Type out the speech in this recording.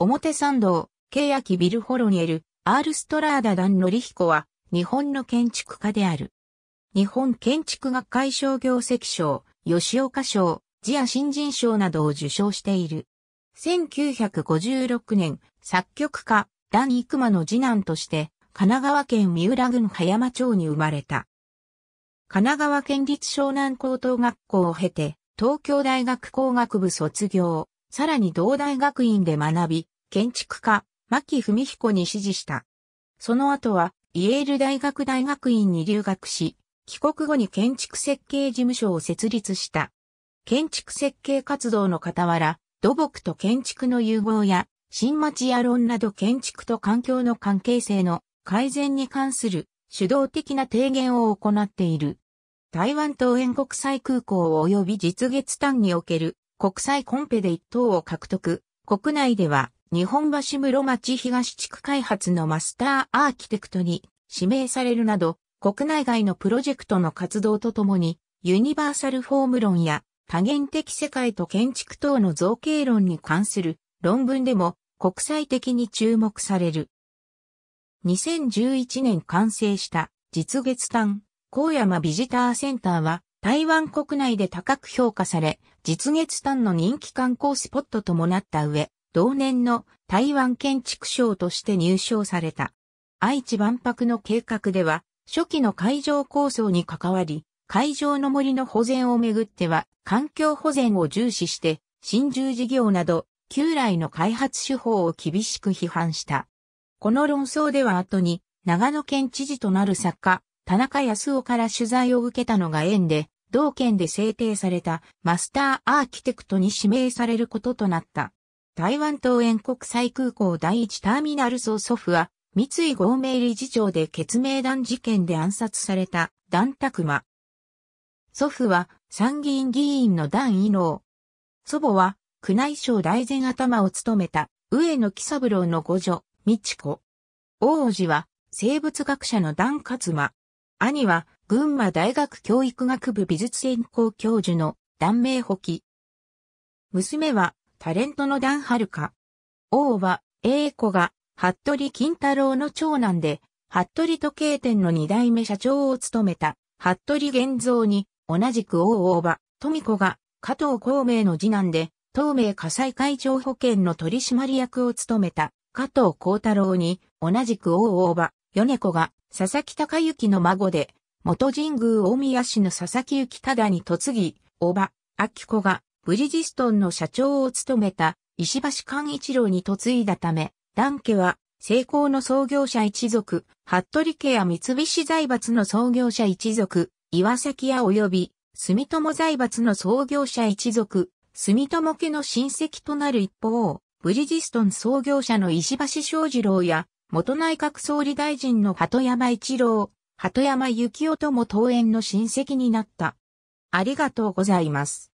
表参道、キビル・ホロニエル、アール・ストラーダ・ダン・ノリヒコは、日本の建築家である。日本建築学会商業石賞、吉岡賞、ジア新人賞などを受賞している。1956年、作曲家、ダン・イクマの次男として、神奈川県三浦郡葉山町に生まれた。神奈川県立湘南高等学校を経て、東京大学工学部卒業。さらに同大学院で学び、建築家、牧文彦に師事した。その後は、イエール大学大学院に留学し、帰国後に建築設計事務所を設立した。建築設計活動の傍ら、土木と建築の融合や、新町や論など建築と環境の関係性の改善に関する主導的な提言を行っている。台湾東園国際空港及び実月単における国際コンペで一等を獲得。国内では、日本橋室町東地区開発のマスターアーキテクトに指名されるなど、国内外のプロジェクトの活動とともに、ユニバーサルフォーム論や多元的世界と建築等の造形論に関する論文でも国際的に注目される。2011年完成した実月館高山ビジターセンターは台湾国内で高く評価され、実月間の人気観光スポットともなった上、同年の台湾建築賞として入賞された。愛知万博の計画では、初期の会場構想に関わり、会場の森の保全をめぐっては、環境保全を重視して、新住事業など、旧来の開発手法を厳しく批判した。この論争では後に、長野県知事となる作家、田中康夫から取材を受けたのが縁で、同県で制定されたマスターアーキテクトに指名されることとなった。台湾東園国際空港第一ターミナル総祖父は、三井合名理事長で決命団事件で暗殺された団拓馬。祖父は参議院議員の団伊能。祖母は宮内省大前頭を務めた上野喜三郎の五女、美智子。王子は生物学者の団勝馬。兄は、群馬大学教育学部美術専攻教授の断名補記。娘は、タレントの段遥か。王は、英子が、服部金太郎の長男で、服部時計店の二代目社長を務めた、服部玄三に、同じく王大場、富子が、加藤孔明の次男で、東明火災会長保険の取締役を務めた、加藤幸太郎に、同じく王大場、米子が、佐々木隆之の孫で、元神宮大宮市の佐々木幸忠に嫁ぎ、叔母、秋子がブリジストンの社長を務めた石橋寛一郎に嫁いだため、段家は成功の創業者一族、服部家や三菱財閥の創業者一族、岩崎屋及び住友財閥の創業者一族、住友家の親戚となる一方、ブリジストン創業者の石橋正二郎や元内閣総理大臣の鳩山一郎、鳩山幸夫とも登縁の親戚になった。ありがとうございます。